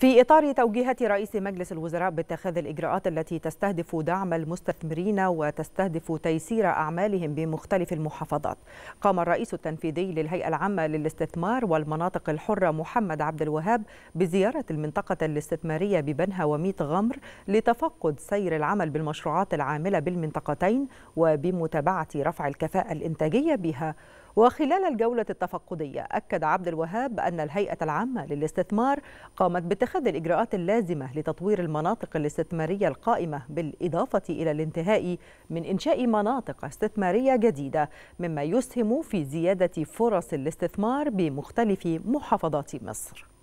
في إطار توجيهات رئيس مجلس الوزراء باتخاذ الإجراءات التي تستهدف دعم المستثمرين وتستهدف تيسير أعمالهم بمختلف المحافظات قام الرئيس التنفيذي للهيئة العامة للاستثمار والمناطق الحرة محمد عبد الوهاب بزيارة المنطقة الاستثمارية ببنها وميت غمر لتفقد سير العمل بالمشروعات العاملة بالمنطقتين وبمتابعة رفع الكفاءة الإنتاجية بها وخلال الجولة التفقدية أكد عبد الوهاب أن الهيئة العامة للاستثمار قامت باتخاذ الإجراءات اللازمة لتطوير المناطق الاستثمارية القائمة بالإضافة إلى الانتهاء من إنشاء مناطق استثمارية جديدة مما يسهم في زيادة فرص الاستثمار بمختلف محافظات مصر